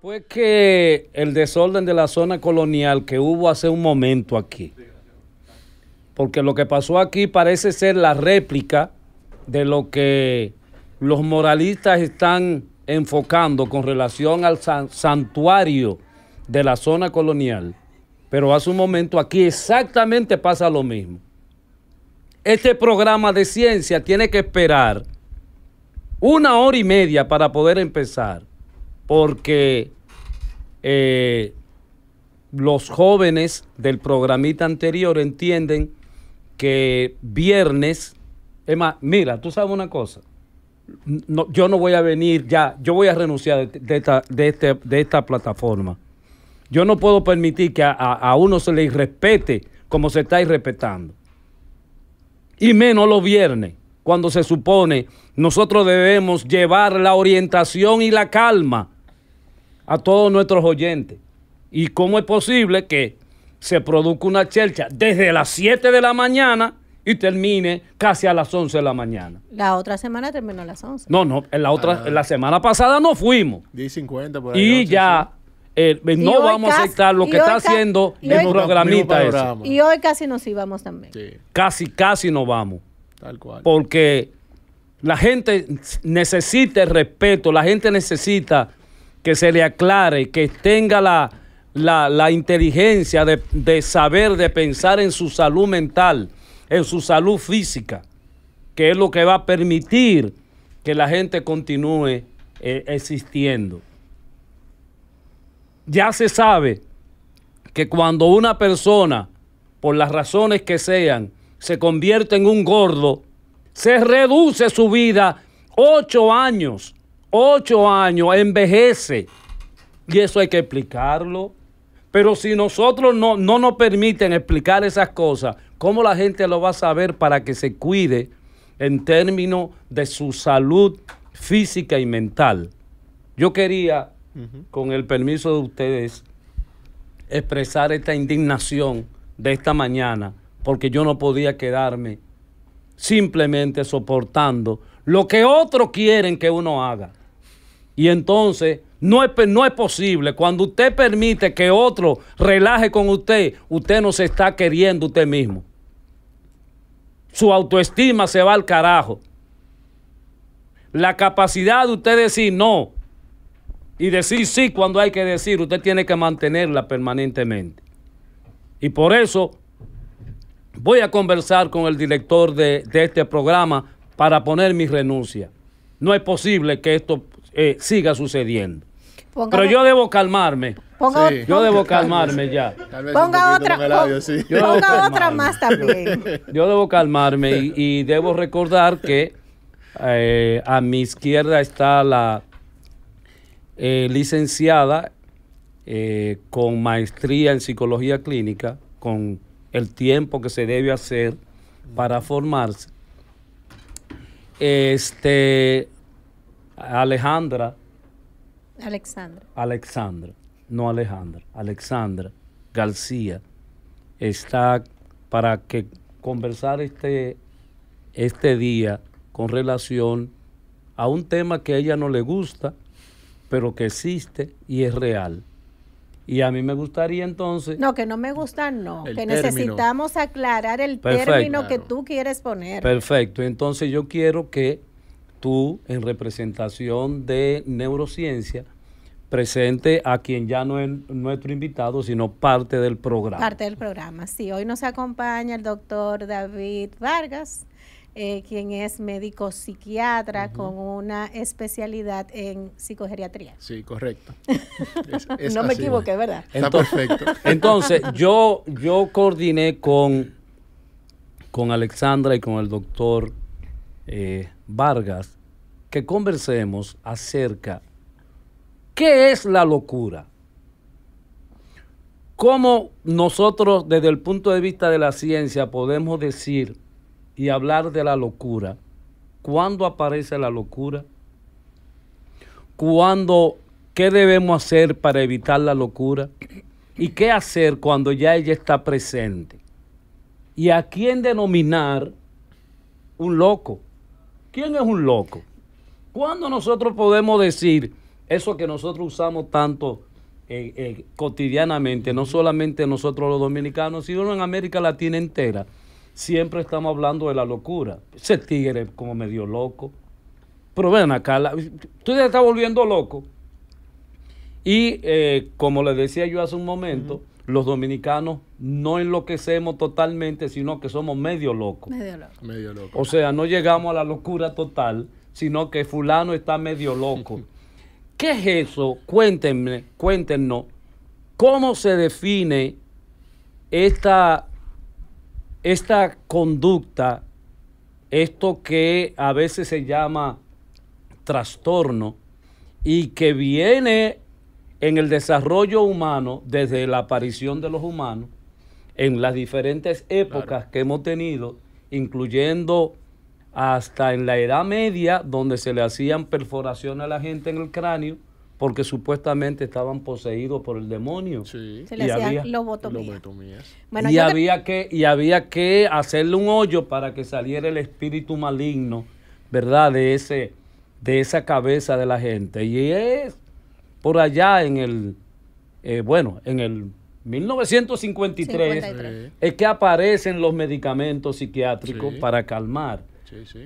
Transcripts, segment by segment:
pues que el desorden de la zona colonial que hubo hace un momento aquí, porque lo que pasó aquí parece ser la réplica de lo que los moralistas están enfocando con relación al santuario de la zona colonial, pero hace un momento aquí exactamente pasa lo mismo. Este programa de ciencia tiene que esperar una hora y media para poder empezar porque eh, los jóvenes del programita anterior entienden que viernes, es más, mira, tú sabes una cosa, no, yo no voy a venir ya, yo voy a renunciar de, este, esta, plataforma. Yo no puedo permitir que a, a uno se le irrespete como se está irrespetando. Y menos los viernes, cuando se supone nosotros debemos llevar la orientación y la calma a todos nuestros oyentes. ¿Y cómo es posible que se produzca una chelcha desde las 7 de la mañana y termine casi a las 11 de la mañana? La otra semana terminó a las 11. No, no, la otra ah. la semana pasada no fuimos. 10.50 por ahí. Y ya eh, pues, no vamos a aceptar lo que está haciendo el programita Y hoy casi nos íbamos también. Casi, casi nos vamos. Tal cual. Porque la gente necesita respeto, la gente necesita que se le aclare, que tenga la, inteligencia de, saber, de pensar en su salud mental, en su salud física, que es lo que va a permitir que la gente continúe eh, existiendo. Ya se sabe que cuando una persona, por las razones que sean, se convierte en un gordo, se reduce su vida ocho años ocho años envejece. Y eso hay que explicarlo. Pero si nosotros no, nos permiten explicar esas cosas, ¿cómo la gente lo va a saber para que se cuide en términos de su salud física y mental? Yo quería, con el permiso de ustedes, expresar esta indignación de esta mañana, porque yo no podía quedarme simplemente soportando lo que otros quieren que uno haga. Y entonces no es, no es posible. Cuando usted permite que otro relaje con usted, usted no se está queriendo usted mismo. Su autoestima se va al carajo. La capacidad de usted decir no y decir sí cuando hay que decir, usted tiene que mantenerla permanentemente. Y por eso voy a conversar con el director de, de este programa para poner mi renuncia. No es posible que esto eh, siga sucediendo. Pero yo debo calmarme. yo debo calmarme ya. Ponga otra, más también. Yo, debo calmarme y, debo recordar que eh, a mi izquierda está la eh, licenciada con maestría en psicología clínica, con el tiempo que se debe hacer para formarse. Este, Alejandra. Alexandra. Alexandra, no Alejandra. Alexandra García está para que conversar este, este día con relación a un tema que a ella no le gusta, pero que existe y es real. Y a mí me gustaría entonces... No, que no me gusta, no. Que necesitamos aclarar el término que tú quieres poner. Perfecto. Entonces yo quiero que tú en representación de neurociencia presente a quien ya no es nuestro invitado, sino parte del programa. Parte del programa, sí. Hoy nos acompaña el doctor David Vargas, eh, quien es médico psiquiatra con una especialidad en psicogeriatría. Sí, correcto. no me equivoqué, ¿verdad? Está perfecto. Entonces, yo, yo coordiné con, con Alexandra y con el doctor eh, Vargas que conversemos acerca qué es la locura. ¿Cómo nosotros desde el punto de vista de la ciencia podemos decir y hablar de la locura? ¿Cuándo aparece la locura? ¿Cuándo qué debemos hacer para evitar la locura? ¿Y qué hacer cuando ya ella está presente? ¿Y a quién denominar un loco? ¿Quién es un loco? ¿Cuándo nosotros podemos decir eso que nosotros usamos tanto eh, eh, cotidianamente, no solamente nosotros los dominicanos, sino en América Latina entera? Siempre estamos hablando de la locura. Ese tigre como medio loco. Pero ven acá, tú ya estás volviendo loco. Y eh, como les decía yo hace un momento, los dominicanos no enloquecemos totalmente, sino que somos medio locos. Medio loco. Medio loco. O sea, no llegamos a la locura total, sino que fulano está medio loco. ¿Qué es eso? Cuéntenme, cuéntenos, ¿cómo se define esta, esta conducta, esto que a veces se llama trastorno y que viene en el desarrollo humano desde la aparición de los humanos, en las diferentes épocas que hemos tenido, incluyendo hasta en la Edad Media, donde se le hacían perforaciones a la gente en el cráneo, porque supuestamente estaban poseídos por el demonio. Se le hacían había, lobotomías. y, había que, y había que hacerle un hoyo para que saliera el espíritu maligno, ¿verdad? De, ese, de esa cabeza de la gente. Y es por allá en el, eh, bueno, en el 1953 es que aparecen los medicamentos psiquiátricos para calmar.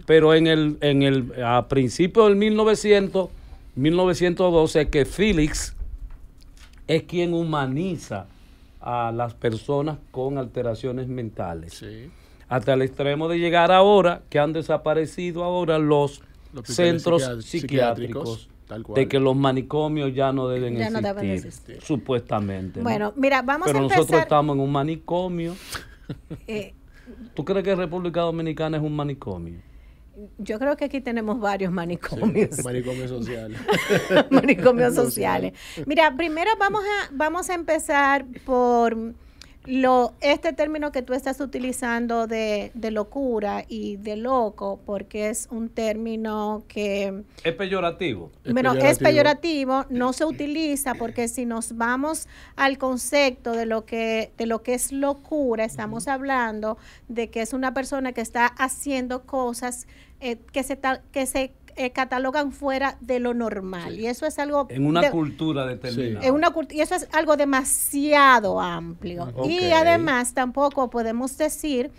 Pero en el, en el, a principios del 1900, 1912, que Félix es quien humaniza a las personas con alteraciones mentales. Hasta el extremo de llegar ahora, que han desaparecido ahora los, centros psiquiátricos, de que los manicomios ya no deben existir, supuestamente. Bueno, mira, vamos Pero a nosotros estamos en un manicomio. Eh, ¿Tú crees que República Dominicana es un manicomio? Yo creo que aquí tenemos varios manicomios. manicomios sociales. manicomios sociales. Mira, primero vamos a, vamos a empezar por lo, este término que tú estás utilizando de, locura y de loco, porque es un término que... Es peyorativo. Bueno, es peyorativo, no se utiliza porque si nos vamos al concepto de lo que, de lo que es locura, estamos hablando de que es una persona que está haciendo cosas eh, que se... Que se eh, catalogan fuera de lo normal. Y eso es algo... En una cultura determinada. una, y eso es algo demasiado amplio. Mm. Y además tampoco podemos decir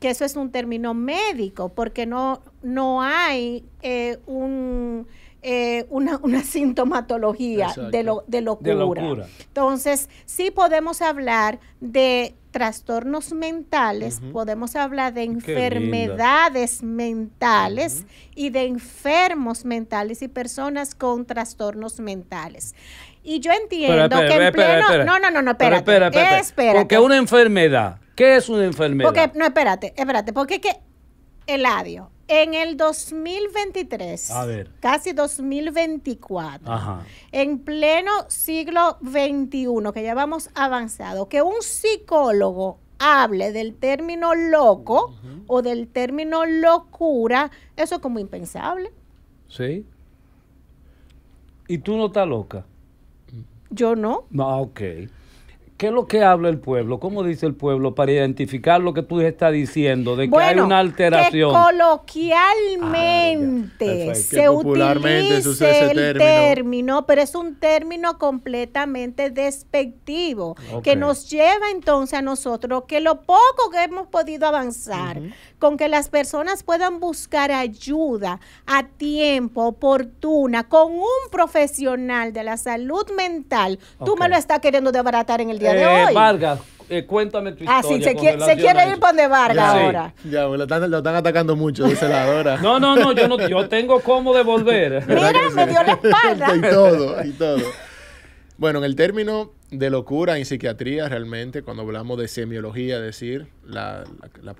que eso es un término médico, porque no, no hay eh, un eh, una, sintomatología de, lo, de, locura. Entonces, sí podemos hablar de trastornos mentales, podemos hablar de enfermedades mentales y de enfermos mentales y personas con trastornos mentales. Y yo entiendo que en pleno... No, no, no, no, espérate. Espera, espera, Porque una enfermedad. ¿Qué es una enfermedad? Porque, no, espérate, espérate. Porque que... Eladio, en el 2023, casi 2024, en pleno siglo XXI, que ya vamos avanzado, que un psicólogo hable del término loco o del término locura, eso es como impensable. Sí. ¿Y tú no estás loca? Yo no. Ah, ok. ¿Qué es lo que habla el pueblo? ¿Cómo dice el pueblo para identificar lo que tú estás diciendo de que hay una alteración? Que coloquialmente ah, se utiliza el término. pero es un término completamente despectivo que nos lleva entonces a nosotros que lo poco que hemos podido avanzar con que las personas puedan buscar ayuda a tiempo oportuna con un profesional de la salud mental, tú me lo estás queriendo desbaratar en el día de eh, Vargas, eh, cuéntame tu historia. Ah, sí, se, quiere, ir por de Vargas ahora. Ya, lo, están, atacando mucho, dice la hora. No, no, no, yo, no, tengo cómo devolver. Mira, me dio la espalda. y todo, y todo. Bueno, en el término de locura en psiquiatría, realmente, cuando hablamos de semiología, es decir, la,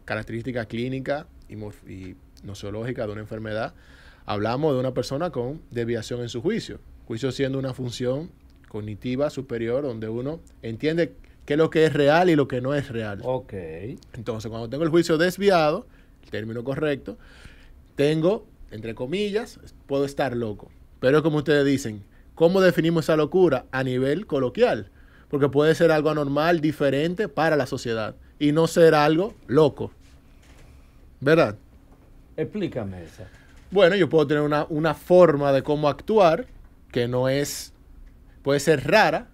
característica clínica y, y de una enfermedad, hablamos de una persona con deviación en su juicio. Juicio siendo una función cognitiva superior, donde uno entiende qué es lo que es real y lo que no es real. Ok. Entonces, cuando tengo el juicio desviado, el término correcto, tengo, entre comillas, puedo estar loco. Pero como ustedes dicen, ¿cómo definimos esa locura? A nivel coloquial. Porque puede ser algo anormal, diferente para la sociedad y no ser algo loco. ¿Verdad? Explícame eso. Bueno, yo puedo tener una, una forma de cómo actuar que no es Puede ser rara,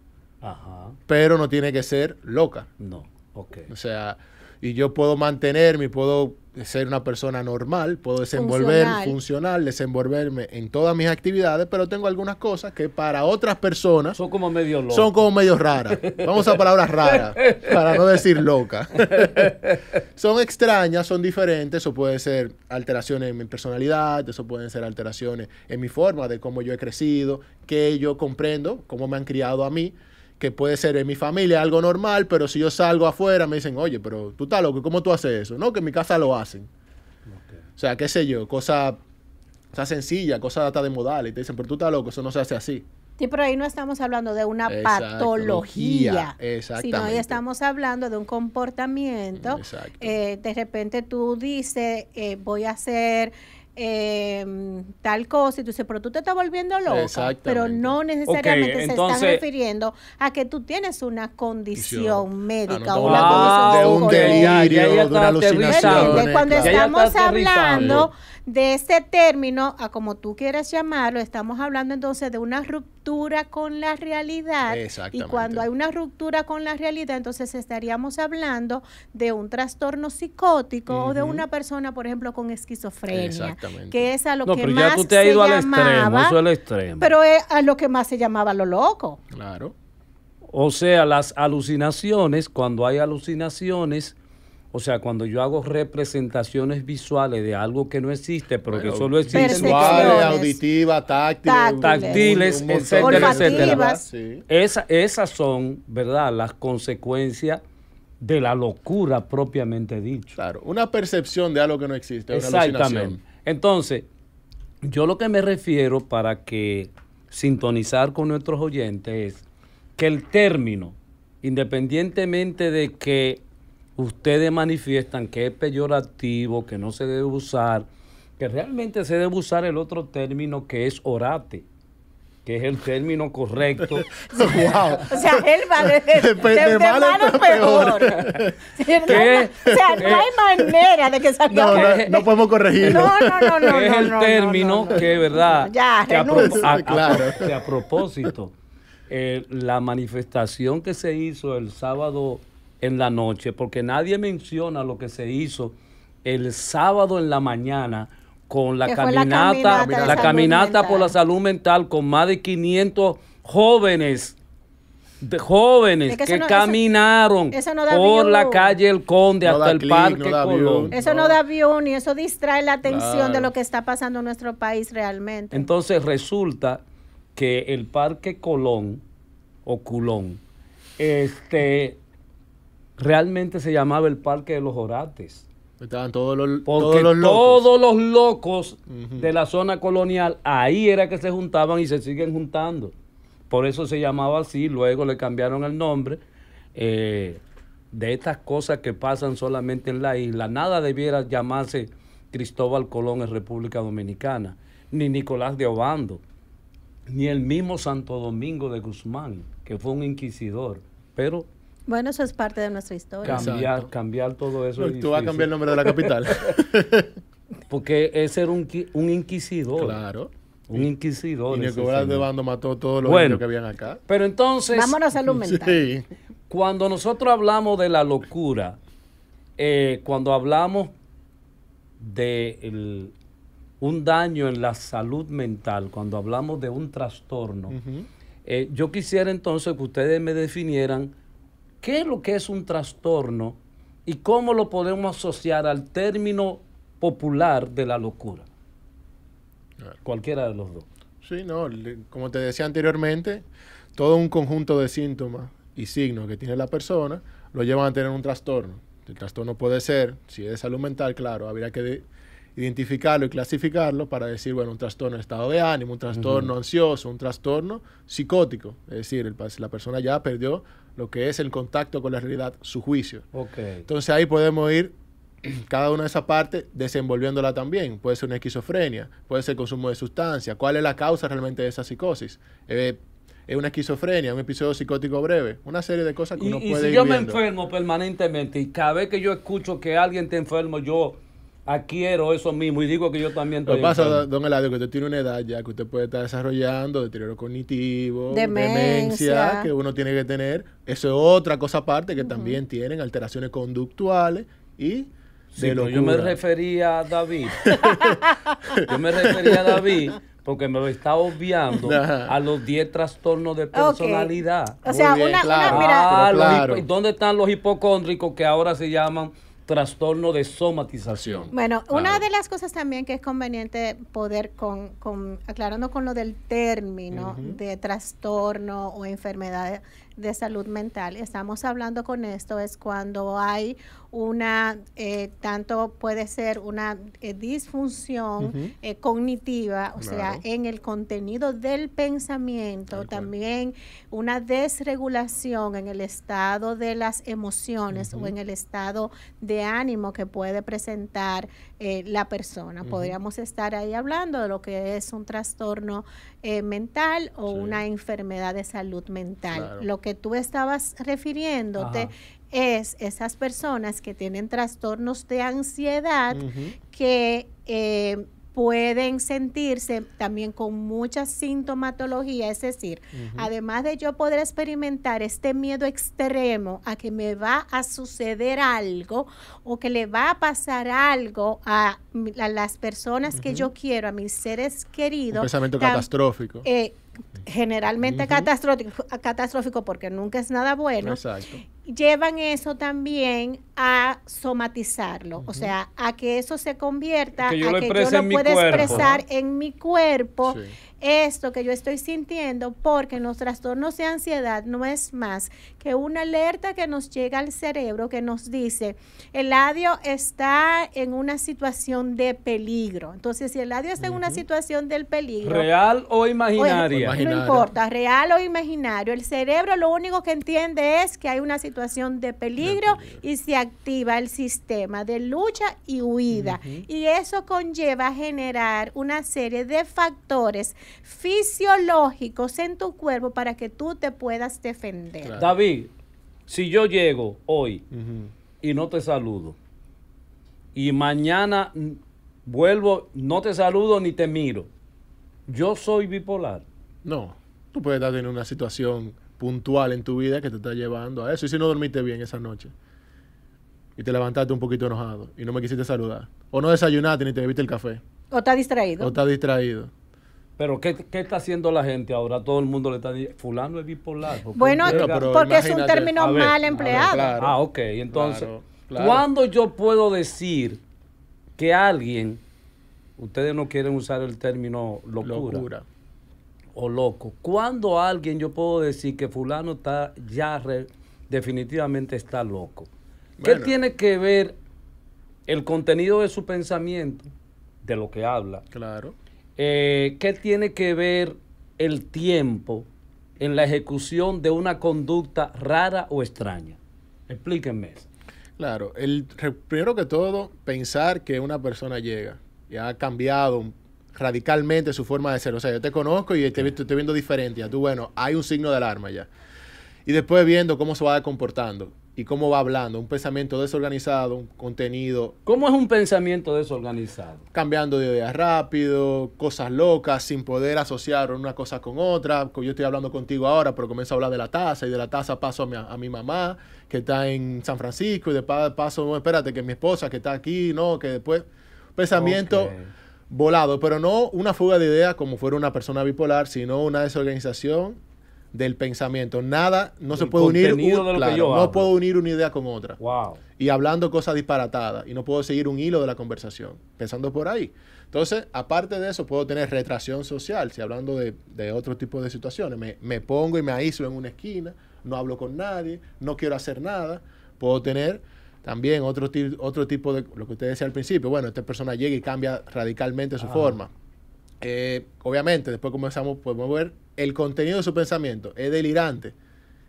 pero no tiene que ser loca. No, ok. O sea, y yo puedo mantenerme, puedo ser una persona normal, puedo desenvolver, funcional. desenvolverme en todas mis actividades, pero tengo algunas cosas que para otras personas son como medio locas. Son como medio raras. Vamos a palabras raras, para no decir loca. son extrañas, son diferentes, eso puede ser alteraciones en mi personalidad, eso pueden ser alteraciones en mi forma de cómo yo he crecido, qué yo comprendo, cómo me han criado a mí que puede ser en mi familia algo normal, pero si yo salgo afuera me dicen, oye, pero tú estás loco, ¿cómo tú haces eso? No, que en mi casa lo hacen. O sea, qué sé yo, cosa, sencilla, cosa data de modales. Y te dicen, pero tú estás loco, eso no se hace así. Sí, pero ahí no estamos hablando de una patología, sino ahí estamos hablando de un comportamiento. Eh, de repente tú dices, eh, voy a hacer eh, tal cosa, y tú dices, pero tú te estás volviendo loca, pero no necesariamente se está están refiriendo a que tú tienes una condición médica o una condición de un delirio, de una alucinación. Cuando estamos hablando de este término a como tú quieras llamarlo, estamos hablando entonces de una ruptura con la realidad. Y cuando hay una ruptura con la realidad, entonces estaríamos hablando de un trastorno psicótico o de una persona, por ejemplo, con esquizofrenia. Exactamente. Que es a lo que pero más ya te has ido al extremo, es el extremo. Pero es a lo que más se llamaba lo loco. Claro. O sea, las alucinaciones, cuando hay alucinaciones, o sea, cuando yo hago representaciones visuales de algo que no existe, pero que solo existe. Visuales, auditivas, táctiles, táctiles etcétera, etcétera. esas son, ¿verdad?, las consecuencias de la locura propiamente dicho. Claro, una percepción de algo que no existe. Exactamente. Entonces, yo lo que me refiero para que sintonizar con nuestros oyentes es que el término, independientemente de que ustedes manifiestan que es peyorativo, que no se debe usar, que realmente se debe usar el otro término que es orate que es el término correcto. wow. O sea, él va de, de, de, malo, peor. o sea, no eh, hay manera de que salga. No, no, no podemos corregirlo. No, no, no, no. Es el término que, ¿verdad? Ya, que a, a propósito, eh, la manifestación que se hizo el sábado en la noche, porque nadie menciona lo que se hizo el sábado en la mañana con la caminata, la caminata, por la salud mental con más de 500 jóvenes jóvenes que, caminaron por la calle El Conde hasta el Parque Colón. Eso no da avión y eso distrae la atención de lo que está pasando en nuestro país realmente. Entonces resulta que el Parque Colón o Culón este, realmente se llamaba el Parque de los Orates. Estaban todos los, Porque todos los locos, todos los locos de la zona colonial, ahí era que se juntaban y se siguen juntando. Por eso se llamaba así, luego le cambiaron el nombre. Eh, de estas cosas que pasan solamente en la isla, nada debiera llamarse Cristóbal Colón en República Dominicana, ni Nicolás de Obando, ni el mismo Santo Domingo de Guzmán, que fue un inquisidor. Pero bueno, eso es parte de nuestra historia. Cambiar, todo eso. Y tú vas a cambiar el nombre de la capital. Porque ese era un, inquisidor. Claro. Un inquisidor. Y Nicolás de Bando mató todos los niños que habían acá. Pero entonces. Vámonos a salud mental. Sí. Cuando nosotros hablamos de la locura, eh, cuando hablamos de un daño en la salud mental, cuando hablamos de un trastorno, eh, yo quisiera entonces que ustedes me definieran qué es lo que es un trastorno y cómo lo podemos asociar al término popular de la locura. Cualquiera de los dos. Sí, no, como te decía anteriormente, todo un conjunto de síntomas y signos que tiene la persona lo llevan a tener un trastorno. El trastorno puede ser, si es salud mental, claro, habría que identificarlo y clasificarlo para decir, bueno, un trastorno de estado de ánimo, un trastorno ansioso, un trastorno psicótico. Es decir, la persona ya perdió lo que es el contacto con la realidad, su juicio. Entonces ahí podemos ir cada una de esas partes desenvolviéndola también. Puede ser una esquizofrenia, puede ser consumo de sustancias. ¿Cuál es la causa realmente de esa psicosis? Eh, es una esquizofrenia, un episodio psicótico breve, una serie de cosas que uno puede si yo me enfermo permanentemente y cada vez que yo escucho que alguien te enfermo, yo adquiero ah, eso mismo y digo que yo también estoy Lo pasa, don Eladio, que usted tiene una edad ya que usted puede estar desarrollando deterioro cognitivo, demencia, que uno tiene que tener. Eso es otra cosa aparte que también tienen alteraciones conductuales y Yo me refería a David. yo me refería a David porque me lo está obviando a los 10 trastornos de personalidad. O sea, una, claro, ah, claro. ¿Dónde están los hipocóndricos que ahora se llaman trastorno de somatización. Bueno, una de las cosas también que es conveniente poder, con, con aclarando con lo del término de trastorno o enfermedad de salud mental. Estamos hablando con esto es cuando hay una, eh, tanto puede ser una eh, disfunción eh, cognitiva, o sea, en el contenido del pensamiento, también una desregulación en el estado de las emociones o en el estado de ánimo que puede presentar la persona. Podríamos estar ahí hablando de lo que es un trastorno eh, mental o una enfermedad de salud mental. Lo que tú estabas refiriéndote es esas personas que tienen trastornos de ansiedad que eh, pueden sentirse también con mucha sintomatología, es decir, además de yo poder experimentar este miedo extremo a que me va a suceder algo o que le va a pasar algo a, las personas que yo quiero, a mis seres queridos. pensamiento catastrófico. Eh, generalmente catastrófico, catastrófico porque nunca es nada bueno, llevan eso también a somatizarlo, o sea, a que eso se convierta, a que yo lo pueda expresar en mi cuerpo esto que yo estoy sintiendo, porque los trastornos de ansiedad no es más que una alerta que nos llega al cerebro que nos dice, el adio está en una situación de peligro. Entonces, si el adio está en una situación del peligro... Real o imaginaria. no importa, real o imaginario. El cerebro lo único que entiende es que hay una situación de peligro, y se activa el sistema de lucha y huida. Y eso conlleva generar una serie de factores fisiológicos en tu cuerpo para que tú te puedas defender. David, si yo llego hoy y no te saludo, y mañana vuelvo, no te saludo ni te miro, yo soy bipolar. No, tú puedes estar en una situación puntual en tu vida que te está llevando a eso. Y si no dormiste bien esa noche y te levantaste un poquito enojado y no me quisiste saludar, o no desayunaste ni te bebiste el café, o está distraído, o está distraído. Pero ¿qué, está haciendo la gente ahora? Todo el mundo le está diciendo, fulano es bipolar. Bueno, porque, es un término mal empleado. ah, ok. Entonces, ¿cuándo yo puedo decir que alguien, ustedes no quieren usar el término locura, o loco, ¿cuándo alguien yo puedo decir que fulano está ya definitivamente está loco? ¿Qué tiene que ver el contenido de su pensamiento, de lo que habla? Claro eh, ¿qué tiene que ver el tiempo en la ejecución de una conducta rara o extraña? Explíquenme Claro, el, primero que todo, pensar que una persona llega y ha cambiado radicalmente su forma de ser. O sea, yo te conozco y te, estoy viendo diferente. tú, bueno, hay un signo de alarma ya. Y después viendo cómo se va comportando y cómo va hablando. Un pensamiento desorganizado, un contenido. ¿Cómo es un pensamiento desorganizado? Cambiando de ideas rápido, cosas locas, sin poder asociar una cosa con otra. Yo estoy hablando contigo ahora, pero comienzo a hablar de la taza y de la taza paso a mi, mamá, que está en San Francisco, y de paso, no, espérate, que mi esposa que está aquí, no, que después. Pensamiento. Volado, pero no una fuga de ideas como fuera una persona bipolar, sino una desorganización del pensamiento. Nada, no se puede unir. no puedo unir una idea con otra. Wow. Y hablando cosas disparatadas. Y no puedo seguir un hilo de la conversación. Pensando por ahí. Entonces, aparte de eso, puedo tener retracción social. Si hablando de, otro tipo de situaciones, me, pongo y me aíslo en una esquina, no hablo con nadie, no quiero hacer nada. Puedo tener también otro, otro tipo de, lo que usted decía al principio, bueno, esta persona llega y cambia radicalmente su forma obviamente, después comenzamos, podemos ver el contenido de su pensamiento. Es delirante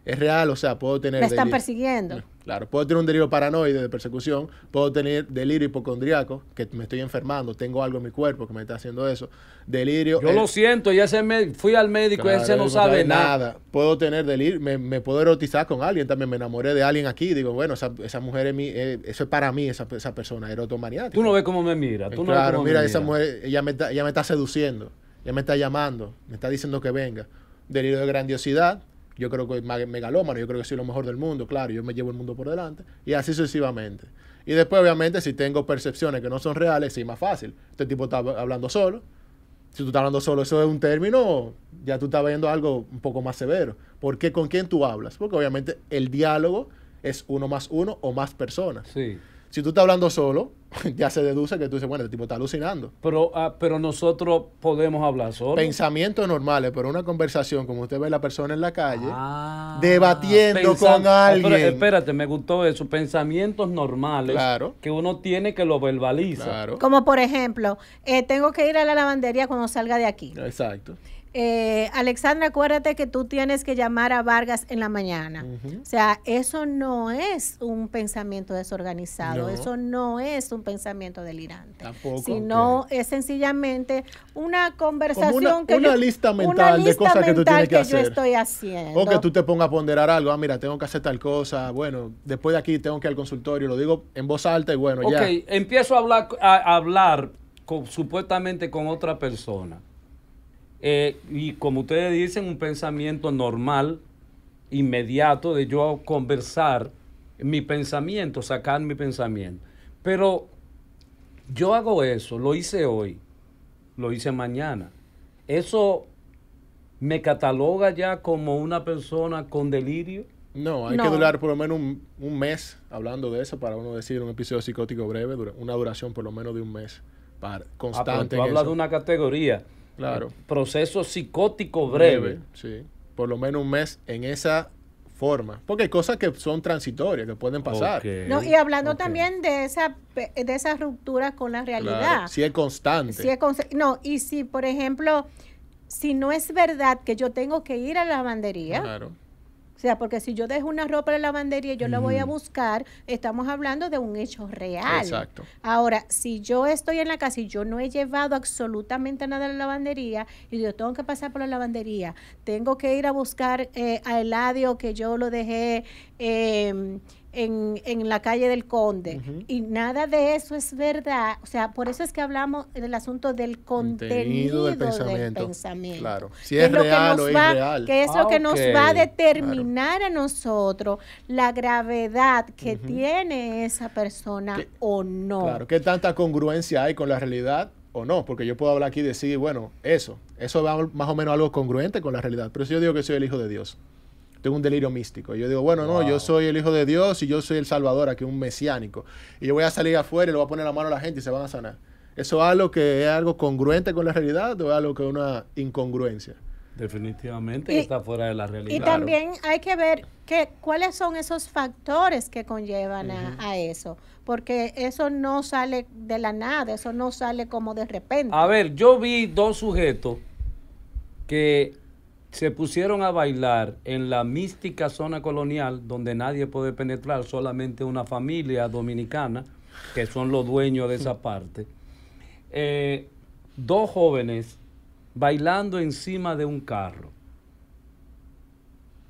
es real, o sea, puedo tener... Me están persiguiendo. Claro, puedo tener un delirio paranoide de persecución, puedo tener delirio hipocondriaco, que me estoy enfermando, tengo algo en mi cuerpo que me está haciendo eso. Delirio... Yo eh, lo siento, ya se fui al médico ese y no sabe nada. Puedo tener delirio, me, puedo erotizar con alguien, también me enamoré de alguien aquí, digo, bueno, esa, mujer es mi, eh, eso es para mí, esa, esa persona, erotomaniática. Tú no ves cómo me mira, tú no Claro, mira, esa mujer, ella me, está, ella me está seduciendo, ella me está llamando, me está diciendo que venga. Delirio de grandiosidad yo creo que megalómano, yo creo que soy lo mejor del mundo, claro, yo me llevo el mundo por delante, y así sucesivamente. Y después, obviamente, si tengo percepciones que no son reales, sí, más fácil. Este tipo está hablando solo. Si tú estás hablando solo, eso es un término, ya tú estás viendo algo un poco más severo. ¿Por qué? ¿Con quién tú hablas? Porque obviamente el diálogo es uno más uno o más personas. Sí. Si tú estás hablando solo, ya se deduce que tú dices, bueno, el este tipo está alucinando. Pero, ah, pero nosotros podemos hablar solo. Pensamientos normales, pero una conversación, como usted ve la persona en la calle, ah, debatiendo con oh, alguien. Pero espérate, me gustó eso. Pensamientos normales claro. que uno tiene que lo verbaliza. Como por ejemplo, eh, tengo que ir a la lavandería cuando salga de aquí. Exacto. Eh, Alexandra, acuérdate que tú tienes que llamar a Vargas en la mañana. O sea, eso no es un pensamiento desorganizado, eso no es un pensamiento delirante. Tampoco. Sino es sencillamente una conversación una, que... Una lista mental de cosas que tú tienes que, yo estoy haciendo. O que tú te pongas a ponderar algo, ah, mira, tengo que hacer tal cosa, bueno, después de aquí tengo que ir al consultorio, lo digo en voz alta y bueno, ya. Ok, empiezo a hablar, a hablar supuestamente con otra persona. Eh, y como ustedes dicen, un pensamiento normal, inmediato, de yo conversar mi pensamiento, sacar mi pensamiento. Pero yo hago eso, lo hice hoy, lo hice mañana. Eso me cataloga ya como una persona con delirio. No, hay que durar por lo menos un, mes hablando de eso para uno decir un episodio psicótico breve, una duración por lo menos de un mes para, ah, constante. tú hablas de una categoría Claro. Eh, proceso psicótico breve. Sí, por lo menos un mes en esa forma. Porque hay cosas que son transitorias, que pueden pasar. No, y hablando también de esa de esas rupturas con la realidad. Si es constante. es no, y si, por ejemplo, si no es verdad que yo tengo que ir a la lavandería, claro. O sea, porque si yo dejo una ropa en la lavandería y yo la voy a buscar, estamos hablando de un hecho real. Exacto. Ahora, si yo estoy en la casa y yo no he llevado absolutamente nada a la lavandería y yo tengo que pasar por la lavandería, tengo que ir a buscar eh, a Eladio que yo lo dejé eh, en, la calle del Conde. Y nada de eso es verdad. O sea, por eso es que hablamos del asunto del contenido, del, pensamiento. Claro. Si es, real o Que es lo que nos va a determinar a nosotros la gravedad que tiene esa persona o no. Claro, qué tanta congruencia hay con la realidad o no, porque yo puedo hablar aquí y decir, bueno, eso, eso va más o menos algo congruente con la realidad, pero si yo digo que soy el hijo de Dios, tengo un delirio místico. Yo digo, bueno, no, yo soy el hijo de Dios y yo soy el Salvador, aquí un mesiánico. Y yo voy a salir afuera y le voy a poner la mano a la gente y se van a sanar. ¿Eso es algo que es algo congruente con la realidad o es algo que es una incongruencia? Definitivamente está fuera de la realidad. Y también hay que ver cuáles son esos factores que conllevan a, eso, porque eso no sale de la nada, eso no sale como de repente. A ver, yo vi dos sujetos que se pusieron a bailar en la mística zona colonial donde nadie puede penetrar, solamente una familia dominicana, que son los dueños de esa hmm. parte. Eh, dos jóvenes bailando encima de un carro.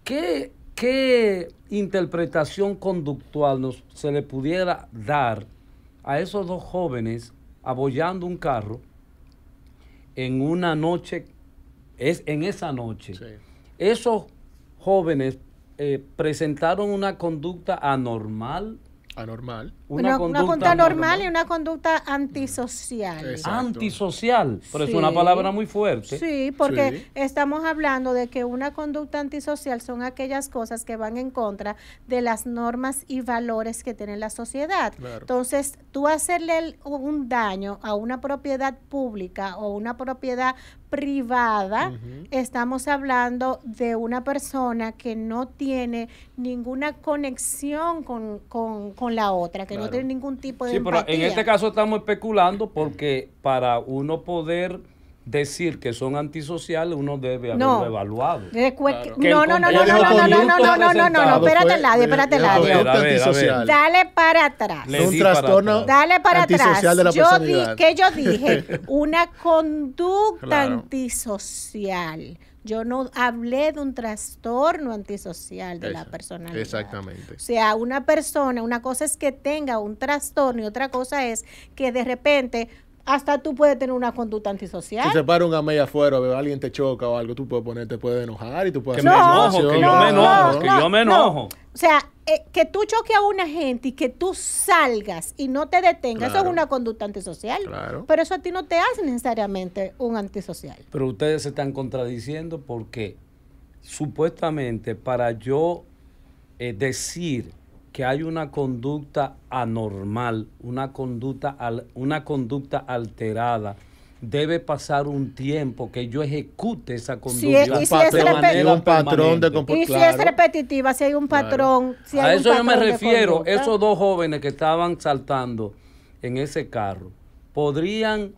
¿Qué, interpretación conductual se le pudiera dar a esos dos jóvenes abollando un carro en una noche es en esa noche. Esos jóvenes eh, presentaron una conducta anormal. Anormal. Una, conducta, normal, y una conducta antisocial. Antisocial, pero es una palabra muy fuerte. Sí, porque estamos hablando de que una conducta antisocial son aquellas cosas que van en contra de las normas y valores que tiene la sociedad. Entonces, tú hacerle un daño a una propiedad pública o una propiedad privada, estamos hablando de una persona que no tiene ninguna conexión con, con la otra. Que no tienen ningún tipo de... Sí, empatía. en este caso estamos especulando porque para uno poder decir que son antisociales, uno debe haberlo evaluado. No, no, no, no, no, no, no, no, no, no, no, no, no, espérate espérate Dale para atrás. Un trastorno Dale para atrás. Yo di, ¿Qué yo dije? Una conducta antisocial. Yo no hablé de un trastorno antisocial de la personalidad. Exactamente. O sea, una persona, una cosa es que tenga un trastorno y otra cosa es que de repente hasta tú puedes tener una conducta antisocial. Si se para un gama afuera, alguien te choca o algo, tú puedes ponerte, puedes enojar y tú puedes... Que me enojo, que yo me enojo, que yo me enojo. O sea, eh, que tú choques a una gente y que tú salgas y no te detengas, eso es una conducta antisocial. Pero eso a ti no te hace necesariamente un antisocial. Pero ustedes se están contradiciendo porque supuestamente para yo eh, decir que hay una conducta anormal, una conducta, al, una conducta alterada, debe pasar un tiempo que yo ejecute esa conducta. y, si es un patrón y si es repetitiva, si hay un patrón. a eso yo me refiero. Esos dos jóvenes que estaban saltando en ese carro, podrían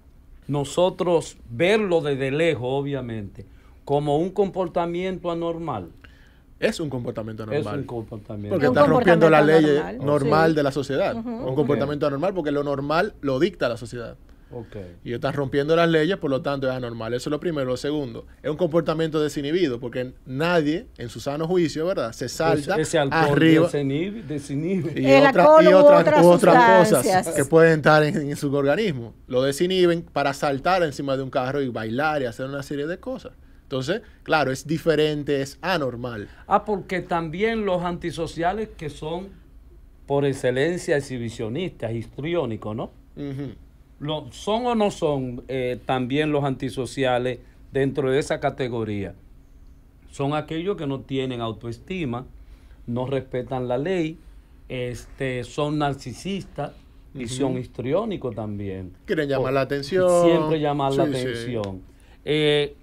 nosotros verlo desde lejos, obviamente, como un comportamiento anormal. Es un comportamiento anormal. Es un comportamiento. Porque está rompiendo la ley normal, de la sociedad. Un comportamiento anormal porque lo normal lo dicta la sociedad. Y estás rompiendo las leyes, por lo tanto es anormal. Eso es lo primero. Lo segundo, es un comportamiento desinhibido, porque nadie, en su sano juicio, ¿verdad? Se pues salta arriba. Desinhibe, Y, otras, cosas que pueden estar en, su organismo. Lo desinhiben para saltar encima de un carro y bailar y hacer una serie de cosas. Entonces, claro, es diferente, es anormal. Ah, porque también los antisociales que son por excelencia exhibicionistas, histriónicos, ¿no? ¿son o no son eh, también los antisociales dentro de esa categoría? Son aquellos que no tienen autoestima, no respetan la ley, este, son narcisistas y son histriónicos también. Quieren llamar la atención. Siempre llamar la atención. Eh,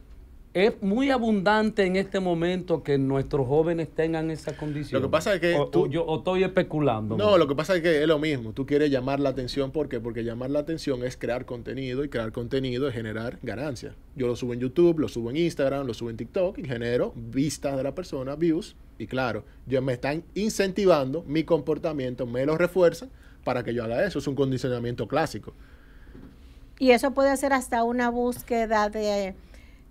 es muy abundante en este momento que nuestros jóvenes tengan esa condición. Lo que pasa es que o, yo estoy especulando. No, lo que pasa es que es lo mismo. Tú quieres llamar la atención ¿por qué? porque llamar la atención es crear contenido y crear contenido es generar ganancias. Yo lo subo en YouTube, lo subo en Instagram, lo subo en TikTok y genero vistas de la persona, views y claro, yo me están incentivando mi comportamiento, me lo refuerzan para que yo haga eso. Es un condicionamiento clásico. Y eso puede ser hasta una búsqueda de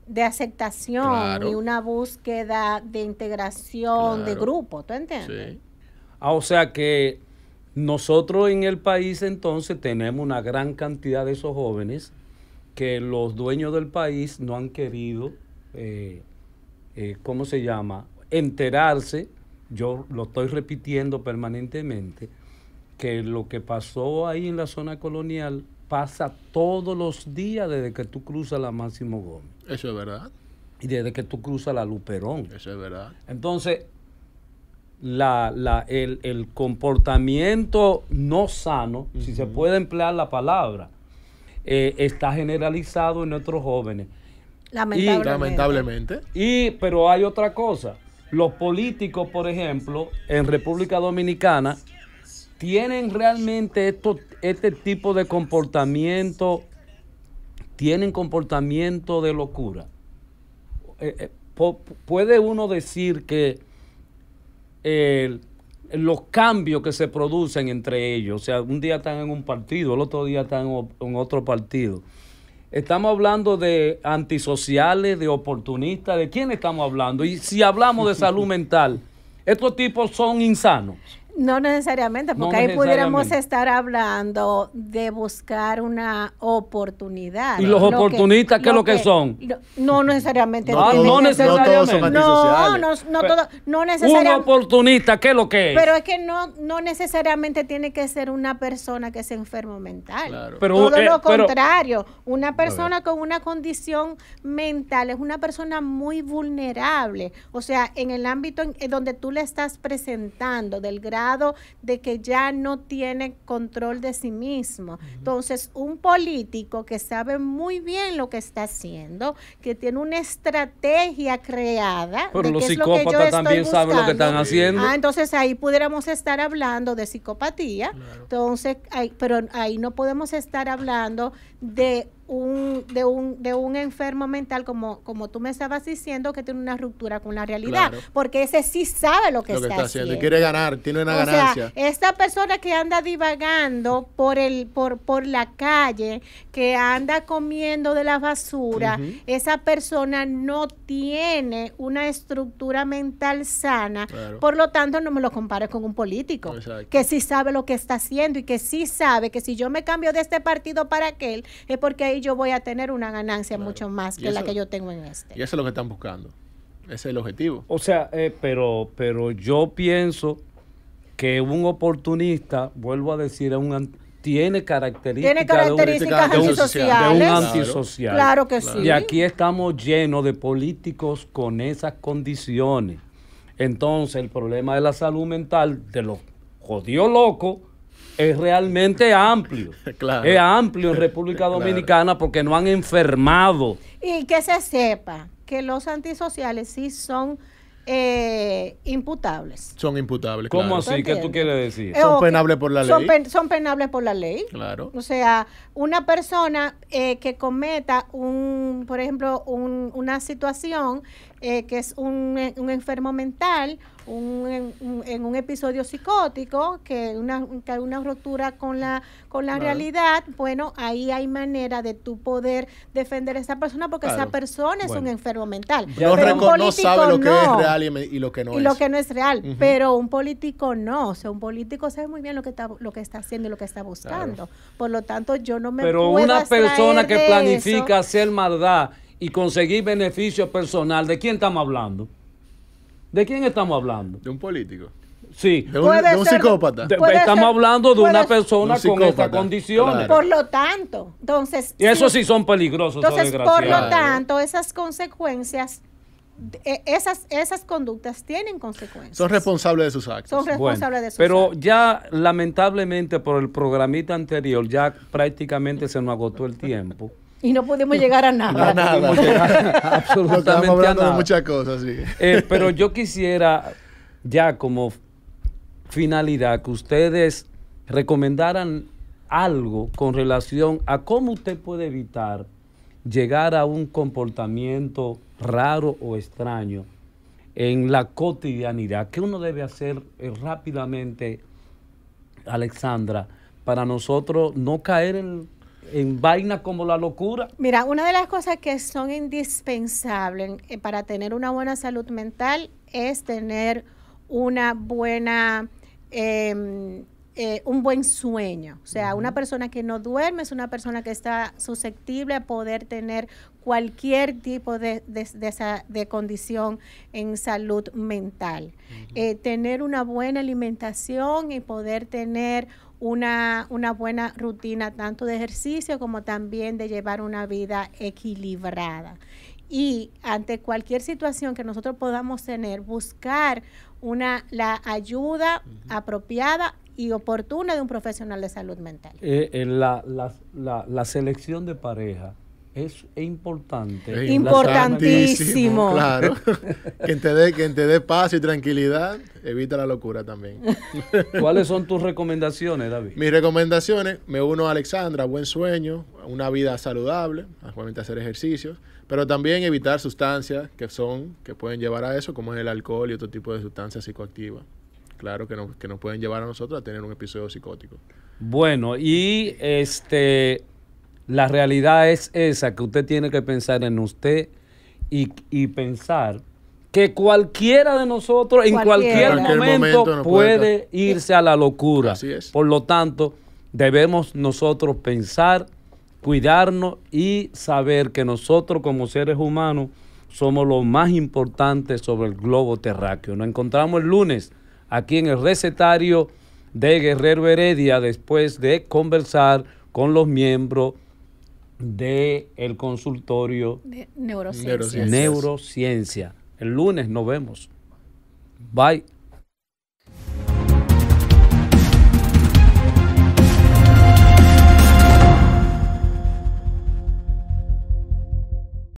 de aceptación y una búsqueda de integración de grupo, ¿tú entiendes? Sí. Ah, o sea que nosotros en el país entonces tenemos una gran cantidad de esos jóvenes que los dueños del país no han querido, eh, eh, ¿cómo se llama?, enterarse, yo lo estoy repitiendo permanentemente, que lo que pasó ahí en la zona colonial pasa todos los días desde que tú cruzas la Máximo Gómez. Eso es verdad. Y desde que tú cruzas la Luperón. Eso es verdad. Entonces, el, comportamiento no sano, si se puede emplear la palabra, eh, está generalizado en nuestros jóvenes. Lamentablemente. Y, lamentablemente. Y, pero hay otra cosa. Los políticos, por ejemplo, en República Dominicana, tienen realmente esto, este tipo de comportamiento tienen comportamiento de locura. Eh, eh, puede uno decir que los cambios que se producen entre ellos, o sea, un día están en un partido, el otro día están en otro partido. Estamos hablando de antisociales, de oportunistas, ¿de quién estamos hablando? Y si hablamos de salud mental, estos tipos son insanos. No necesariamente, porque ahí pudiéramos estar hablando de buscar una oportunidad. ¿Y los oportunistas qué es lo que, son? no necesariamente. No, no, no necesariamente. No, no, todo, no necesariamente. Un oportunista, ¿qué es lo que es? Pero es que no, no necesariamente tiene que ser una persona que es enfermo mental. Pero, todo eh, lo contrario, una persona con una condición mental es una persona muy vulnerable. O sea, en el ámbito en, eh, donde tú le estás presentando del grado de que ya no tiene control de sí mismo. Entonces, un político que sabe muy bien lo que está haciendo, que tiene una estrategia creada. Pero de los psicópatas lo también saben lo que están haciendo. Ah, entonces ahí pudiéramos estar hablando de psicopatía. Entonces, pero ahí no podemos estar hablando de un, de, un, de un enfermo mental, como, como tú me estabas diciendo, que tiene una ruptura con la realidad, porque ese sí sabe lo que, está, haciendo. quiere ganar, tiene una ganancia. esta persona que anda divagando por, el, por, por la calle, que anda comiendo de la basura, esa persona no tiene una estructura mental sana, por lo tanto no me lo compares con un político, que sí sabe lo que está haciendo y que sí sabe que si yo me cambio de este partido para aquel, es porque ahí yo voy a tener una ganancia mucho más que la que yo tengo en este. Y eso es lo que están buscando. Ese es el objetivo. O sea, eh, pero, pero yo pienso que un oportunista, vuelvo a decir, un, tiene características, tiene características de, un, antisociales. Claro, que sí. Y aquí estamos llenos de políticos con esas condiciones. Entonces, el problema de la salud mental de los jodió locos es realmente amplio. Es amplio en República Dominicana porque no han enfermado. Y que se sepa que los antisociales sí son eh, imputables. Son imputables. Claro. ¿Cómo así? ¿Qué tú quieres decir? Eh, son penables por la ley. Son, penables por la ley. Claro. O sea, una persona eh, que cometa un, por ejemplo, un, una situación que es un, un enfermo mental un, en un episodio psicótico, que una, que una ruptura con la, con la realidad, bueno, ahí hay manera de tu poder defender a esa persona porque esa persona es un enfermo mental. No, pero no sabe lo que es real y, lo que no y es. lo que no es real, pero un político no. O sea, un político sabe muy bien lo que está, lo que está haciendo y lo que está buscando. Por lo tanto, yo no me Pero una persona que planifica hacer maldad y conseguir beneficio personal, ¿de quién estamos hablando? ¿De quién estamos hablando? De un político. Sí. De un, psicópata. estamos hablando de una persona con estas condiciones. Por lo tanto, entonces... Y eso sí, son peligrosos. Entonces, por lo tanto, esas consecuencias, e, esas, esas conductas tienen consecuencias. Son responsables de sus actos. Son responsables de sus actos. Pero ya, lamentablemente, por el programita anterior, ya prácticamente se nos agotó el tiempo y no podemos llegar a nada. absolutamente a nada. muchas cosas, eh, pero yo quisiera, ya como finalidad, que ustedes recomendaran algo con relación a cómo usted puede evitar llegar a un comportamiento raro o extraño en la cotidianidad. ¿Qué uno debe hacer eh, rápidamente, Alexandra, para nosotros no caer en en vaina como la locura. Mira, una de las cosas que son indispensables eh, para tener una buena salud mental es tener una buena, em, eh, un buen sueño. O sea, una persona que no duerme es una persona que está susceptible a poder tener cualquier tipo de, condición en salud mental. Eh, tener una buena alimentación y poder tener una, una, buena rutina tanto de ejercicio como también de llevar una vida equilibrada. Y ante cualquier situación que nosotros podamos tener, buscar una, la ayuda apropiada y oportuna de un profesional de salud mental. Eh, la selección de pareja es importante. importantísimo. Claro. que te dé paz y tranquilidad, evita la locura también. ¿Cuáles son tus recomendaciones, David? Mis recomendaciones, me uno a Alexandra, buen sueño, una vida saludable, actualmente hacer ejercicios, pero también evitar sustancias que son que pueden llevar a eso, como es el alcohol y otro tipo de sustancias psicoactivas. Claro que, que nos pueden llevar a nosotros a tener un episodio psicótico. Bueno, y este la realidad es esa, que usted tiene que pensar en usted y, pensar que cualquiera de nosotros en cualquier, momento, puede, irse a la locura. Por lo tanto, debemos nosotros pensar, cuidarnos y saber que nosotros como seres humanos somos lo más importante sobre el globo terráqueo. Nos encontramos el lunes aquí en el recetario de Guerrero Heredia después de conversar con los miembros de el consultorio de neurociencia. neurociencia. El lunes nos vemos. Bye.